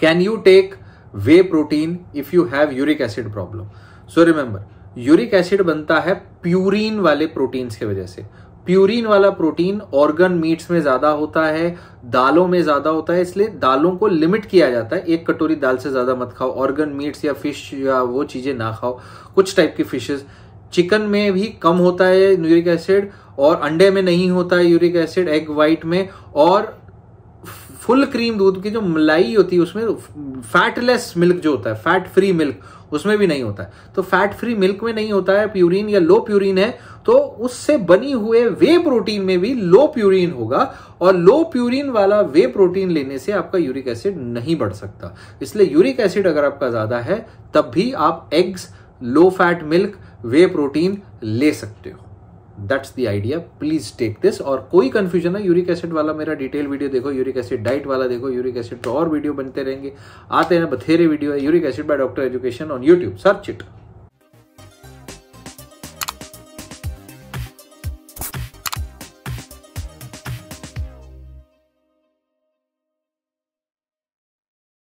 can you take whey protein if you have uric acid problem so remember uric acid बनता है purine वाले proteins की वजह से प्यूरिन वाला प्रोटीन ऑर्गन मीट्स में ज्यादा होता है दालों में ज्यादा होता है इसलिए दालों को लिमिट किया जाता है एक कटोरी दाल से ज्यादा मत खाओ ऑर्गन मीट्स या फिश या वो चीजें ना खाओ कुछ टाइप की फिशेस चिकन में भी कम होता है यूरिक एसिड और अंडे में नहीं होता है यूरिक एसिड एग वाइट में और फुल क्रीम दूध की जो मलाई होती है उसमें फैटलेस मिल्क जो होता है फैट फ्री मिल्क उसमें भी नहीं होता है तो फैट फ्री मिल्क में नहीं होता है प्यूरिन या लो प्यूरिन है तो उससे बनी हुए वे प्रोटीन में भी लो प्यूरिन होगा और लो प्यूरिन वाला वे प्रोटीन लेने से आपका यूरिक एसिड नहीं बढ़ सकता इसलिए यूरिक एसिड अगर आपका ज़्यादा है तब भी आप eggs low fat milk whey protein ले सकते हो that's the idea please take this और कोई कन्फ्यूजन है यूरिक एसिड वाला मेरा डिटेल वीडियो देखो यूरिक एसिड डाइट वाला देखो यूरिक एसिड तो और वीडियो बनते रहेंगे आते हैं बथेरे वीडियो है uric acid by doctor education on YouTube search it